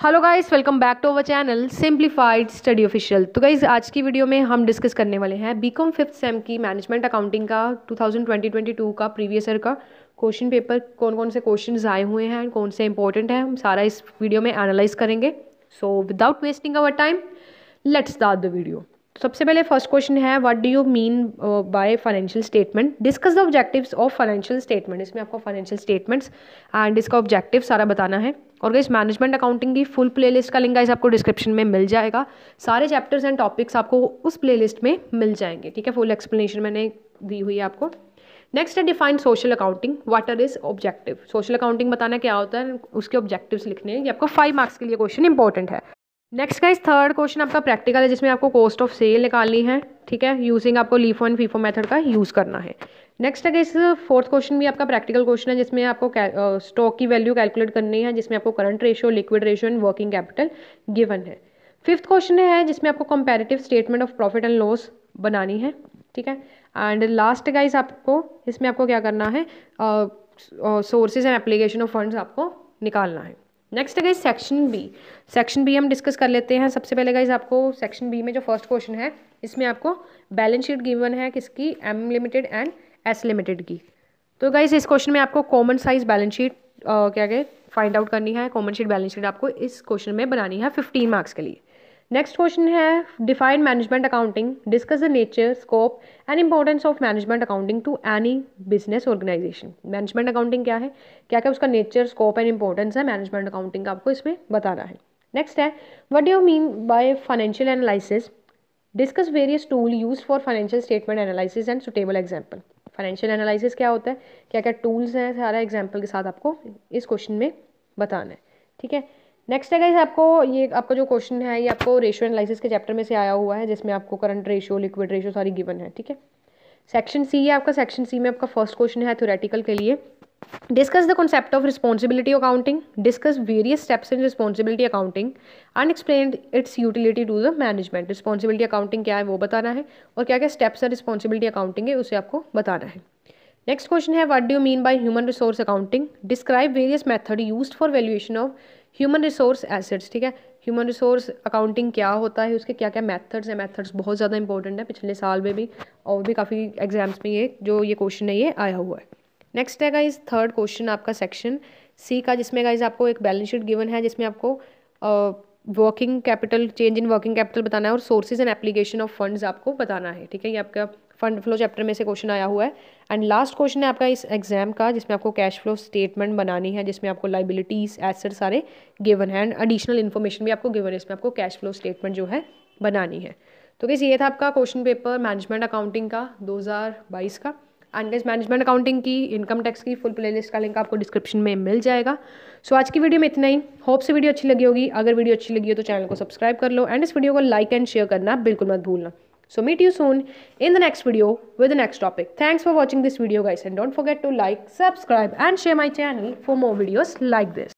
hello guys welcome back to our channel simplified study official तो guys आज की video में हम डिस्कस करने वाले हैं बीकॉम फिफ्थ सेम की मैनेजमेंट अकाउंटिंग का 2020 22 का प्रीवियस ईयर का क्वेश्चन पेपर कौन कौन से क्वेश्चन आए हुए हैं कौन से इंपॉर्टेंट हैं हम सारा इस वीडियो में एनालाइज करेंगे so without wasting our time let's the video सबसे पहले फर्स्ट क्वेश्चन है what do you mean by financial statement discuss the objectives of financial statement इसमें आपको फाइनेंशियल स्टेटमेंट्स एंड इसका ऑब्जेक्टिव सारा बताना है और गई मैनेजमेंट अकाउंटिंग की फुल प्लेलिस्ट का लिंक गाइस आपको डिस्क्रिप्शन में मिल जाएगा सारे चैप्टर्स एंड टॉपिक्स आपको उस प्लेलिस्ट में मिल जाएंगे ठीक है फुल एक्सप्लेनेशन मैंने दी हुई है आपको नेक्स्ट है define social accounting what are is objective social accounting बताना क्या होता है उसके ऑब्जेक्टिव्स लिखने हैं ये आपको फाइव मार्क्स के लिए क्वेश्चन इंपॉर्टेंट है नेक्स्ट का इस थर्ड क्वेश्चन आपका प्रैक्टिकल है जिसमें आपको कॉस्ट ऑफ सेल निकालनी है ठीक है यूजिंग आपको लीफो एंड फीफो मेथड का यूज़ करना है नेक्स्ट है इस फोर्थ क्वेश्चन भी आपका प्रैक्टिकल क्वेश्चन है जिसमें आपको स्टॉक की वैल्यू कैलकुलेट करनी है जिसमें आपको current ratio liquid ratio and working capital given है फिफ्थ क्वेश्चन है जिसमें आपको comparative statement of profit and loss बनानी है ठीक है एंड लास्ट इस आपको इसमें आपको क्या करना है sources and application of funds आपको निकालना है नेक्स्ट है guys section B section B हम डिस्कस कर लेते हैं सबसे पहले गाइज आपको सेक्शन बी में जो फर्स्ट क्वेश्चन है इसमें आपको बैलेंस शीट गिवन है किसकी M limited and S limited की तो गाइज इस क्वेश्चन में आपको कॉमन साइज बैलेंस शीट क्या गए फाइंड आउट करनी है कॉमन शीट बैलेंस शीट आपको इस क्वेश्चन में बनानी है फिफ्टीन मार्क्स के लिए नेक्स्ट क्वेश्चन है define management accounting discuss the nature scope and importance of management accounting to any business organisation management accounting क्या है क्या क्या उसका नेचर स्कोप एंड इंपॉर्टेंस है मैनेजमेंट अकाउंटिंग का आपको इसमें बताना है नेक्स्ट है what do mean by financial analysis discuss various tool use for financial statement analysis and suitable example financial analysis क्या होता है क्या क्या टूल्स हैं सारा एग्जाम्पल के साथ आपको इस क्वेश्चन में बताना है ठीक है नेक्स्ट है इस आपको ये आपका जो क्वेश्चन है ये आपको रेशियो एनालिसिस के चैप्टर में से आया हुआ है जिसमें आपको करंट रेशियो लिक्विड रेशियो सारी गिवन है ठीक है सेक्शन सी है आपका सेक्शन सी में आपका फर्स्ट क्वेश्चन है थ्योरेटिकल के लिए discuss the concept of responsibility accounting discuss various steps in responsibility accounting and explain its utility to the management responsibility accounting क्या है वो बताना है और क्या क्या स्टेप्स है रिस्पॉन्सिबिलिटी अकाउंटिंग है उसे आपको बताना है नेक्स्ट क्वेश्चन है what do you mean by human resource accounting describe various method used for valuation of human resource assets ठीक है ह्यूमन रिसोर्स अकाउंटिंग क्या होता है उसके क्या क्या मेथड्स हैं मेथड्स बहुत ज़्यादा इंपॉर्टेंट है पिछले साल में भी और भी काफ़ी एग्जाम्स में ये जो ये क्वेश्चन है ये आया हुआ है नेक्स्ट है इस थर्ड क्वेश्चन आपका सेक्शन सी का जिसमें गाइज आपको एक बैलेंस शीट गिवन है जिसमें आपको working capital change in working capital बताना है और sources and application of funds आपको बताना है ठीक है ये आपका फंड फ्लो चैप्टर में से क्वेश्चन आया हुआ है एंड लास्ट क्वेश्चन है आपका इस एग्जाम का जिसमें आपको कैश फ्लो स्टेटमेंट बनानी है जिसमें आपको लाइबिलिटीज एसेट सारे गिवन है एंड एडिशनल इन्फॉर्मेशन भी आपको गिवन है इसमें आपको कैश फ्लो स्टेटमेंट जो है बनानी है तो कैसे ये था आपका क्वेश्चन पेपर मैनेजमेंट अकाउंटिंग का दो का एंडलेस मैनेजमेंट अकाउंटिंग की इनकम टैक्स की फुल प्ले लिस्ट का लिंक आपको डिस्क्रिप्शन में मिल जाएगा सो so, आज की वीडियो में इतना ही होप से वीडियो अच्छी लगी होगी अगर वीडियो अच्छी लगी हो तो चैनल को सब्सक्राइब कर लो एंड इस वीडियो को लाइक एंड शेयर करना बिल्कुल मत भूलना so meet you soon in the next video with the next topic thanks for watching this video guys and don't forget to like subscribe and share my channel for more videos like this